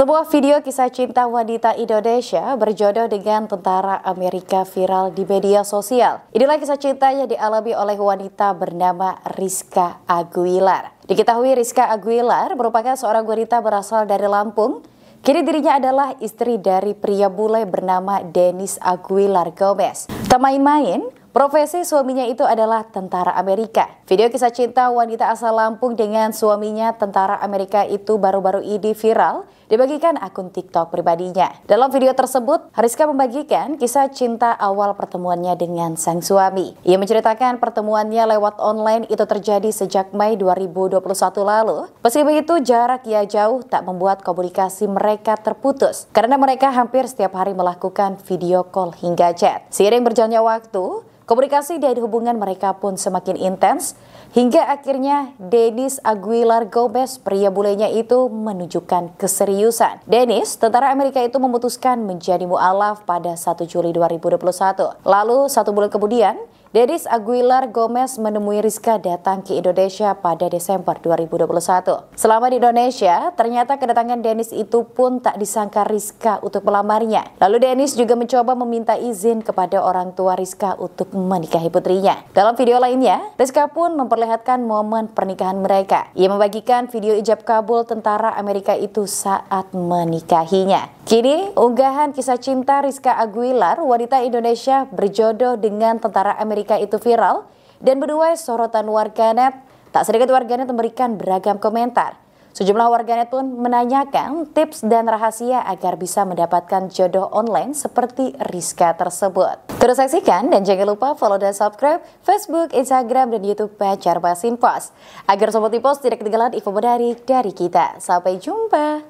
Sebuah video kisah cinta wanita Indonesia berjodoh dengan tentara Amerika viral di media sosial. Inilah kisah cinta yang dialami oleh wanita bernama Rizka Aguilar. Diketahui Rizka Aguilar merupakan seorang wanita berasal dari Lampung. Kini dirinya adalah istri dari pria bule bernama Dennis Aguilar Gomez. Tak main-main, Profesi suaminya itu adalah tentara Amerika. Video kisah cinta wanita asal Lampung dengan suaminya tentara Amerika itu baru-baru ini viral dibagikan akun TikTok pribadinya. Dalam video tersebut, Hariska membagikan kisah cinta awal pertemuannya dengan sang suami. Ia menceritakan pertemuannya lewat online itu terjadi sejak Mei 2021 lalu. Meski begitu, jarak ia jauh tak membuat komunikasi mereka terputus karena mereka hampir setiap hari melakukan video call hingga chat. Seiring berjalannya waktu, Komunikasi dan hubungan mereka pun semakin intens hingga akhirnya Denis Aguilar Gomez pria bulenya itu menunjukkan keseriusan keseriusan. Dennis, tentara Amerika itu memutuskan menjadi mu'alaf pada 1 Juli 2021. Lalu, satu bulan kemudian, Dedis Aguilar Gomez menemui Rizka datang ke Indonesia pada Desember 2021. Selama di Indonesia, ternyata kedatangan Dennis itu pun tak disangka Rizka untuk melamarnya. Lalu Dennis juga mencoba meminta izin kepada orang tua Rizka untuk menikahi putrinya. Dalam video lainnya, Rizka pun memperlihatkan momen pernikahan mereka. Ia membagikan video ijab kabul tentara Amerika itu saat menikahinya. Kini, unggahan kisah cinta Rizka Aguilar, wanita Indonesia berjodoh dengan tentara Amerika itu viral dan menuai sorotan warganet. Tak sedikit warganet memberikan beragam komentar. Sejumlah warganet pun menanyakan tips dan rahasia agar bisa mendapatkan jodoh online seperti Rizka tersebut. Terus saksikan dan jangan lupa follow dan subscribe Facebook, Instagram, dan Youtube Pacar Basin Pos. Agar Sobat Pos tidak ketinggalan info menarik dari kita. Sampai jumpa!